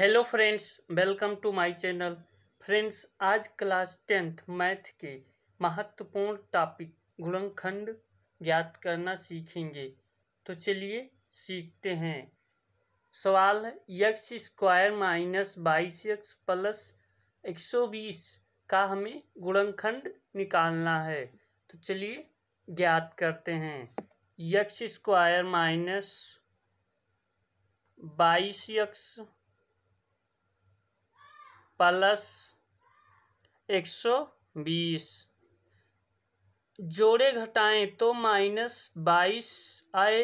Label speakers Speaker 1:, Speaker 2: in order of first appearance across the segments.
Speaker 1: hello friends welcome to my channel friends आज class tenth math के महत्वपूर्ण topic गुणनखंड ज्ञात करना सीखेंगे तो चलिए सीखते हैं सवाल है यक्स स्क्वायर माइनस बाईस यक्स प्लस एक सौ बीस का हमें गुणनखंड निकालना है तो चलिए ज्ञात करते हैं यक्स स्क्वायर माइनस बाईस यक्स प्लस एक सौ बीस जोड़े घटाएं तो माइनस बाईस आए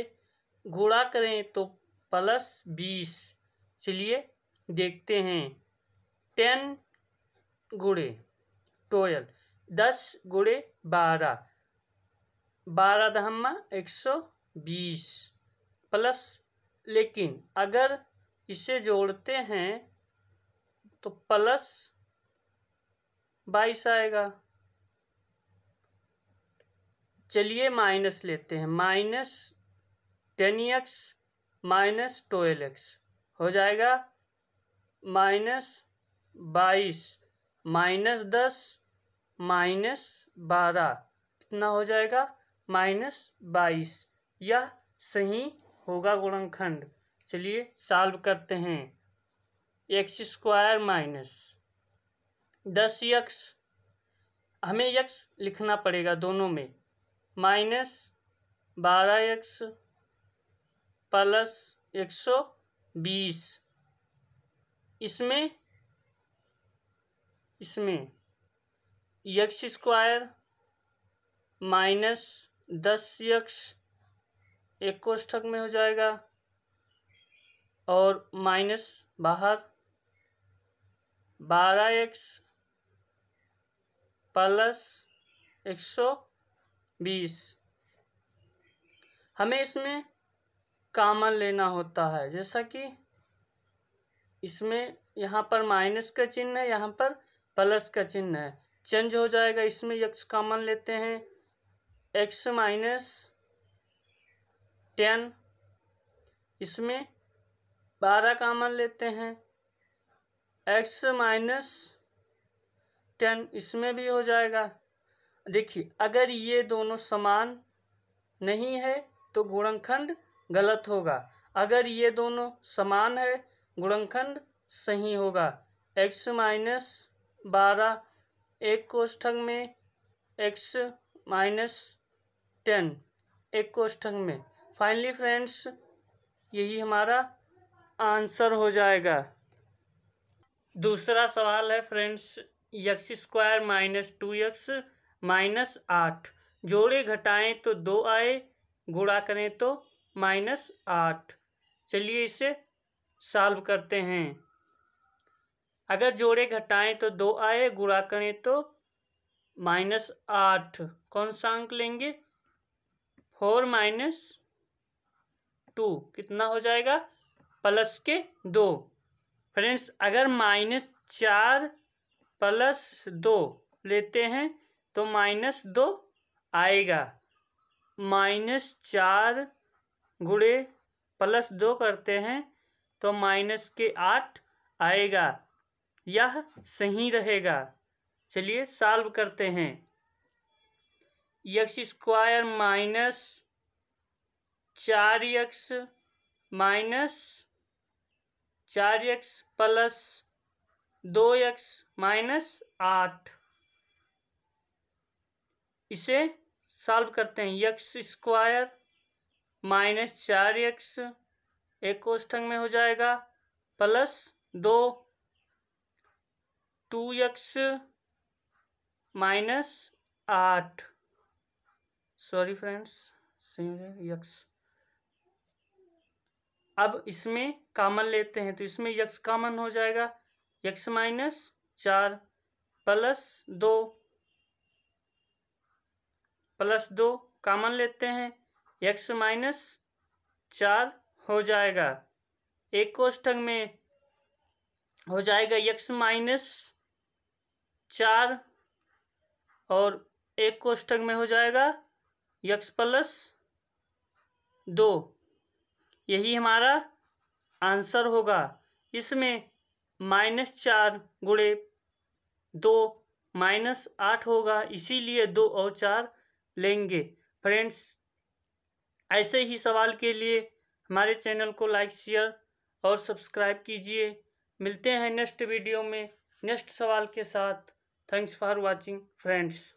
Speaker 1: गुणा करें तो प्लस बीस चलिए देखते हैं टेन गुड़े टोयल दस गुड़े बारह बारह दहमा एक सौ बीस प्लस लेकिन अगर इसे जोड़ते हैं तो प्लस बाईस आएगा चलिए माइनस लेते हैं minus ten X minus twelve X हो जाएगा माइनस बाईस माइनस दस माइनस बारह कितना हो जाएगा माइनस बाईस यह सही होगा गुणनखंड चलिए सॉल्व करते हैं एक्स स्क्वायर माइनस दस यक्स हमें यक्स लिखना पड़ेगा दोनों में माइनस बारह एक्स प्लस एक सौ बीस इसमें इसमें यक्स स्क्वायर माइनस दस यक्स एक कोष्ठक में हो जाएगा और माइनस बाहर बारह एक्स प्लस एक बीस हमें इसमें कामन लेना होता है जैसा कि इसमें यहाँ पर माइनस का चिन्ह है यहाँ पर प्लस का चिन्ह है चेंज हो जाएगा इसमें यक्स कामन लेते हैं एक्स माइनस टेन इसमें बारह कामन लेते हैं एक्स माइनस टेन इसमें भी हो जाएगा देखिए अगर ये दोनों समान नहीं है तो गुणनखंड गलत होगा अगर ये दोनों समान है गुणनखंड सही होगा एक्स माइनस बारह एक कोष्ठक में एक्स माइनस टेन एक कोष्ठक में फाइनली फ्रेंड्स यही हमारा आंसर हो जाएगा दूसरा सवाल है friends x square minus two x minus आठ जोड़े घटाएं तो दो आए गुणा करें तो माइनस आठ चलिए इसे सॉल्व करते हैं अगर जोड़े घटाएं तो दो आए गुणा करें तो माइनस आठ कौन सा अंक लेंगे फोर माइनस टू कितना हो जाएगा प्लस के दो फ्रेंड्स अगर माइनस चार प्लस दो लेते हैं तो माइनस दो आएगा माइनस चार गुड़े प्लस दो करते हैं तो माइनस के आठ आएगा यह सही रहेगा चलिए सॉल्व करते हैं यक्स स्क्वायर माइनस चार यक्स माइनस चार एक्स प्लस दो एक्स माइनस आठ इसे सॉल्व करते हैं एक्स स्क्वायर माइनस चार एक्स एक कोष्ठंग में हो जाएगा प्लस दो टू एक्स माइनस आठ सॉरी फ्रेंड्स सेम एक्स अब इसमें कामन लेते हैं तो इसमें यक्स कामन हो जाएगा यक्स माइनस चार प्लस दो प्लस दो कामन लेते हैं यक्स माइनस चार हो जाएगा एक कोष्टक में हो जाएगा यक्स माइनस चार और एक कोष्टक में हो जाएगा यक्स प्लस दो यही हमारा आंसर होगा इसमें माइनस चार गुड़े दो माइनस आठ होगा इसीलिए दो और चार लेंगे फ्रेंड्स ऐसे ही सवाल के लिए हमारे चैनल को लाइक शेयर और सब्सक्राइब कीजिए मिलते हैं नेक्स्ट वीडियो में नेक्स्ट सवाल के साथ थैंक्स फॉर वाचिंग फ्रेंड्स